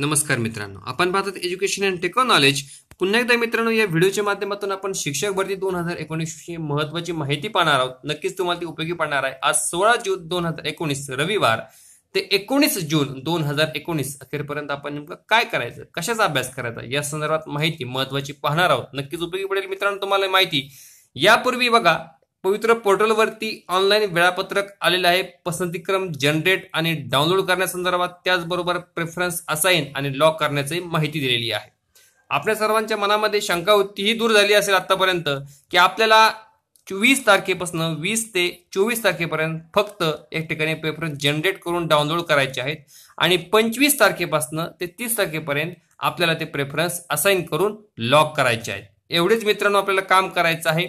नमस्कार मित्रांनो आपण पाहतात एज्युकेशन अँड टेक्नॉलॉज पुन्हा एकदा मित्रांनो या व्हिडिओच्या माध्यमातून आपण शिक्षक भरती दोन हजार एकोणीसची महत्वाची माहिती पाहणार आहोत नक्कीच तुम्हाला ती उपयोगी पडणार आहे आज सोळा जून दोन हजार एकोणीस रविवार ते एकोणीस जून दोन हजार एकोणीस अखेरपर्यंत आपण नेमकं काय करायचं कशाचा अभ्यास करायचा या संदर्भात माहिती महत्वाची पाहणार आहोत नक्कीच उपयोगी पडेल मित्रांनो तुम्हाला माहिती यापूर्वी बघा पवित्र पोर्टलवरती ऑनलाईन वेळापत्रक आलेलं आहे पसंतीक्रम जनरेट आणि डाउनलोड करण्यासंदर्भात त्याचबरोबर प्रेफरन्स असाईन आणि लॉक करण्याची माहिती दिलेली आहे आपल्या सर्वांच्या मनामध्ये शंका ही दूर झाली असेल आतापर्यंत की आपल्याला वीस तारखेपासून वीस ते चोवीस तारखेपर्यंत फक्त एक ठिकाणी प्रेफरन्स जनरेट करून डाउनलोड करायचे आहेत आणि पंचवीस तारखेपासून ते तीस तारखेपर्यंत आपल्याला ते प्रेफरन्स असाईन करून लॉक करायचे आहेत एवढेच मित्रांनो आपल्याला काम करायचं आहे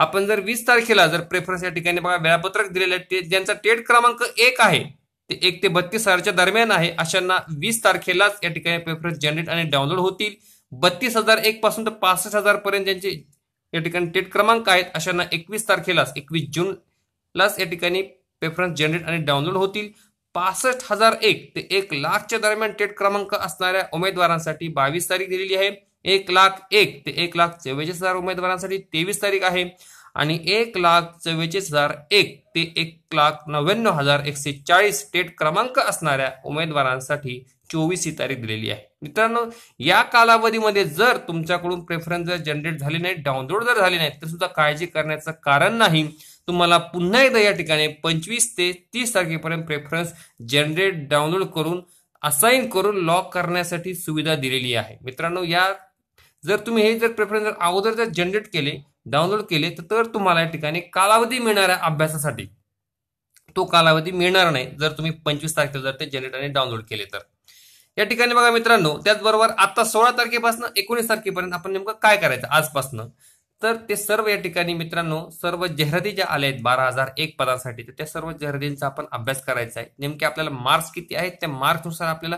आपण जर वीस तारखेला जर प्रेफरन्स या ठिकाणी बघा वेळापत्रक दिलेलं आहे ते ज्यांचा टेट क्रमांक एक आहे ते एक ते बत्तीस हजारच्या दरम्यान आहे अशांना वीस तारखेलाच या ठिकाणी प्रेफरन्स जनरेट आणि डाउनलोड होतील बत्तीस हजार एक पासून तर पासष्ट हजार पर्यंत ज्यांचे या ठिकाणी टेट क्रमांक आहेत अशांना एकवीस तारखेलाच एकवीस जून लाच या ठिकाणी प्रेफरन्स जनरेट आणि डाउनलोड होतील पासष्ट हजार एक ते एक लाखच्या दरम्यान टेट क्रमांक असणाऱ्या उमेदवारांसाठी बावीस तारीख दिलेली आहे एक लाख एक ते एक लाख चव्वेचाळीस हजार उमेदवारांसाठी तेवीस तारीख आहे आणि एक लाख चव्वेचाळीस हजार एक ते एक लाख नव्याण्णव हजार एकशे चाळीस स्टेट क्रमांक असणाऱ्या उमेदवारांसाठी चोवीस ही तारीख दिलेली आहे मित्रांनो या कालावधीमध्ये जर तुमच्याकडून प्रेफरन्स जर जनरेट झाले नाही डाउनलोड जर झाले नाही तर सुद्धा काळजी करण्याचं कारण नाही तुम्हाला पुन्हा एकदा या ठिकाणी पंचवीस ते तीस तारखेपर्यंत प्रेफरन्स जनरेट डाउनलोड करून असाईन करून लॉक करण्यासाठी सुविधा दिलेली आहे मित्रांनो या जर तुम्ही हे जर प्रेफरन्स जर अगोदर जर जनरेट केले डाउनलोड केले तर तुम्हाला या ठिकाणी कालावधी मिळणाऱ्या अभ्यासासाठी तो कालावधी मिळणार नाही जर तुम्ही पंचवीस तारखेला जर ते जनरेट आणि डाउनलोड केले तर या ठिकाणी बघा मित्रांनो त्याचबरोबर आता सोळा तारखेपासून एकोणीस तारखेपर्यंत आपण नेमकं काय करायचं आजपासून तर ते सर्व या ठिकाणी मित्रांनो सर्व जाहिराती ज्या आल्या आहेत बारा हजार एक पदासाठी तर त्या सर्व जाहिरातींचा आपण अभ्यास करायचा आहे नेमके आपल्याला मार्क्स किती आहेत त्या मार्क्सनुसार आपल्याला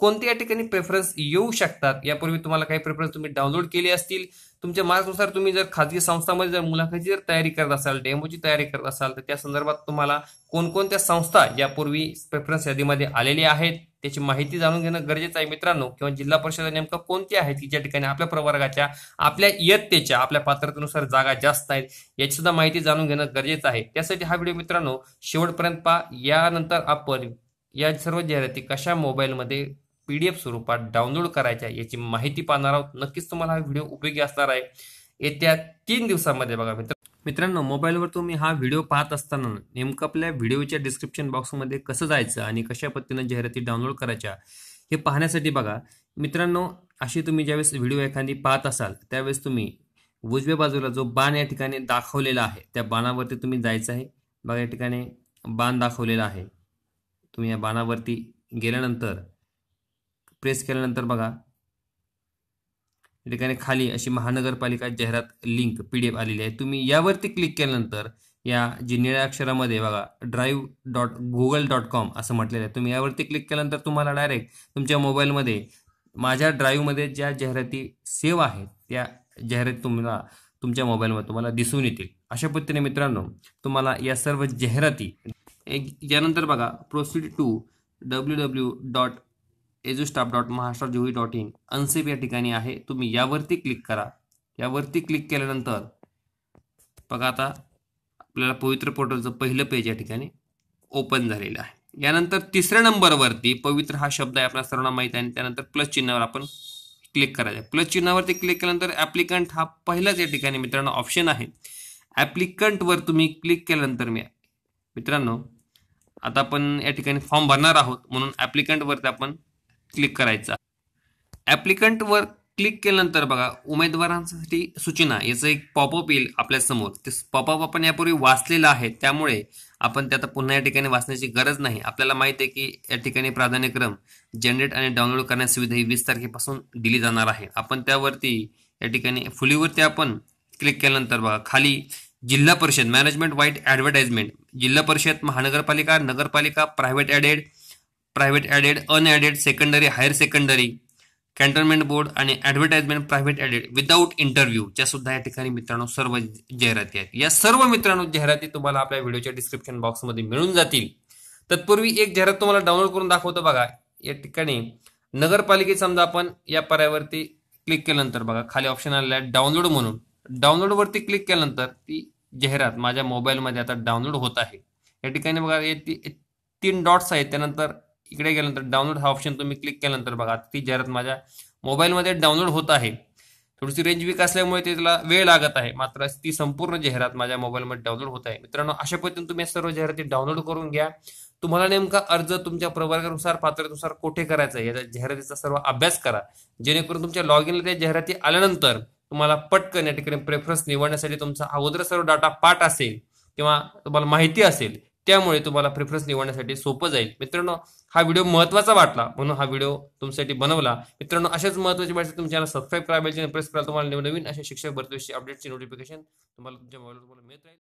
कोणत्या ठिकाणी प्रेफरन्स येऊ शकतात यापूर्वी तुम्हाला काही प्रेफरन्स तुम्ही डाउनलोड केले असतील तुमच्या मार्क्सनुसार तुम्ही जर खाजगी संस्थामध्ये जर मुलाखती जर तयारी करत असाल डेमोची तयारी करत असाल तर त्या संदर्भात तुम्हाला कोणकोणत्या संस्था यापूर्वी प्रेफरन्स यादीमध्ये आलेल्या आहेत त्याची माहिती जाणून घेणं गरजेचं आहे मित्रांनो किंवा जिल्हा परिषद नेमकं कोणती आहेत की ज्या ठिकाणी आपल्या प्रवर्गाच्या आपल्या इयत्तेच्या आपल्या पात्रतेनुसार जागा जास्त आहेत याची सुद्धा माहिती जाणून घेणं गरजेचं आहे त्यासाठी हा व्हिडिओ मित्रांनो शेवटपर्यंत पहा यानंतर आपण या सर्व जाहिराती कशा मोबाईलमध्ये पी डी एफ स्वरूपात डाउनलोड करायच्या याची माहिती पाहणार आहोत नक्कीच तुम्हाला हा व्हिडिओ उपयोगी असणार आहे येत्या तीन दिवसामध्ये बघा मित्र मित्रांनो मोबाईलवर तुम्ही हा व्हिडिओ पाहत असताना नेमकं आपल्या व्हिडिओच्या डिस्क्रिप्शन बॉक्समध्ये कसं जायचं आणि कशा पद्धतीनं जाहिराती डाउनलोड करायच्या हे पाहण्यासाठी बघा मित्रांनो अशी तुम्ही ज्यावेळेस व्हिडिओ एखादी पाहत असाल त्यावेळेस तुम्ही उजव्या बाजूला जो बाण या ठिकाणी दाखवलेला आहे त्या बाणावरती तुम्ही जायचं आहे बघा या ठिकाणी बाण दाखवलेला आहे तुम्ही या बाणावरती गेल्यानंतर प्रेस केल्यानंतर बघा या ठिकाणी खाली अशी महानगरपालिका जाहिरात लिंक पी एफ आलेली आहे तुम्ही यावरती क्लिक केल्यानंतर या जी निळ्या अक्षरामध्ये बघा drive dot Google dot com असं म्हटलेलं आहे तुम्ही यावरती क्लिक केल्यानंतर तुम्हाला डायरेक्ट तुमच्या मोबाईलमध्ये माझ्या ड्राईव्हमध्ये ज्या जाहिराती सेव्ह आहेत त्या जाहिराती तुम्हाला तुमच्या मोबाईलमध्ये तुम्हाला दिसून येतील अशा पद्धतीने मित्रांनो तुम्हाला या सर्व जाहिराती यानंतर बघा proceed to W W dot edustaff dot Maharashtra जुई डॉट इन अनसेफ या ठिकाणी आहे तुम्ही यावरती क्लिक करा यावरती क्लिक केल्यानंतर बघा आता आपल्याला पवित्र पोर्टलचं पहिलं पेज या ठिकाणी ओपन झालेलं आहे यानंतर तिसऱ्या नंबरवरती पवित्र हा शब्द आहे आपल्या सर्वांना माहीत आहे आणि त्यानंतर प्लस चिन्हावर आपण क्लिक करायचं प्लस चिन्हावरती क्लिक केल्यानंतर ॲप्लिकंट हा पहिलाच या ठिकाणी मित्रांनो ऑप्शन आहे ॲप्लिकंटवर तुम्ही क्लिक केल्यानंतर मी मित्रांनो आता आपण या ठिकाणी फॉर्म भरणार आहोत म्हणून ॲप्लिकंटवरती आपण क्लिक करायचा ऍप्लिकंट वर क्लिक केल्यानंतर बघा उमेदवारांसाठी सूचना याचं एक पॉपअप येईल आपल्या समोर ते पॉपअप आपण यापूर्वी वाचलेलं आहे त्यामुळे आपण त्यात पुन्हा या ठिकाणी वाचण्याची गरज नाही आपल्याला माहित आहे की या ठिकाणी प्राधान्यक्रम जनरेट आणि डाउनलोड करण्याची सुविधा ही वीस तारखेपासून दिली जाणार आहे आपण त्यावरती या ठिकाणी फुलीवरती आपण क्लिक केल्यानंतर बघा खाली जिल्हा परिषद मॅनेजमेंट वाईट ऍडव्हर्टाइजमेंट जिल्हा परिषद महानगरपालिका नगरपालिका private aided private aided unaided secondary higher secondary cantonment board आणि ॲडव्हर्टाइजमेंट प्रायव्हेट ॲडेड विदाऊट इंटरव्ह्यूच्या सुद्धा या ठिकाणी मित्रांनो सर्व जाहिराती आहेत या सर्व मित्रांनो जाहिराती तुम्हाला आपल्या व्हिडिओच्या डिस्क्रिप्शन बॉक्समध्ये मिळून जातील तत्पूर्वी एक जाहिरात तुम्हाला डाउनलोड करून दाखवतो बघा या ठिकाणी नगरपालिकेत समजा आपण या पर्यावरती क्लिक केल्यानंतर बघा खाली ऑप्शन आलेला आहे डाउनलोड म्हणून डाउनलोडवरती क्लिक केल्यानंतर ती जाहिरात माझ्या मोबाईलमध्ये आता डाउनलोड होत आहे या ठिकाणी बघा तीन डॉट्स आहेत त्यानंतर इकडे गेल्यानंतर डाउनलोड हा ऑप्शन तुम्ही क्लिक केल्यानंतर बघा ती जाहिरात माझ्या मोबाईलमध्ये डाउनलोड होत आहे थोडीशी रेंज वीक असल्यामुळे त्याला वेळ लागत आहे मात्र ती संपूर्ण जाहिरात माझ्या मोबाईलमध्ये डाउनलोड होत आहे मित्रांनो अशा पद्धतीने तुम्ही सर्व जाहिराती डाउनलोड करून घ्या तुम्हाला नेमका अर्ज तुमच्या प्रवर्गानुसार पात्रतेनुसार कुठे करायचा आहे याचा जाहिरातीचा सर्व अभ्यास करा जेणेकरून तुमच्या लॉग इनला त्या जाहिराती आल्यानंतर तुम्हाला पटकन या ठिकाणी प्रेफरन्स निवडण्यासाठी तुमचा अगोदर सर्व डाटा पाठ असेल किंवा तुम्हाला माहिती असेल त्यामुळे तुम्हाला प्रेफरन्स निवडण्यासाठी सोपं जाईल मित्रांनो हा व्हिडिओ महत्त्वाचा वाटला म्हणून हा व्हिडिओ तुमच्यासाठी बनवला मित्रांनो अशाच महत्वाची माहिती तुमच्या सबस्क्राईब करायची प्रेस करा तुम्हाला नवीन अशा शिक्षक भरतीविषयी अपडेटची नोटिफिकेशन तुम्हाला तुमच्या मोबाईलवर मिळत राहील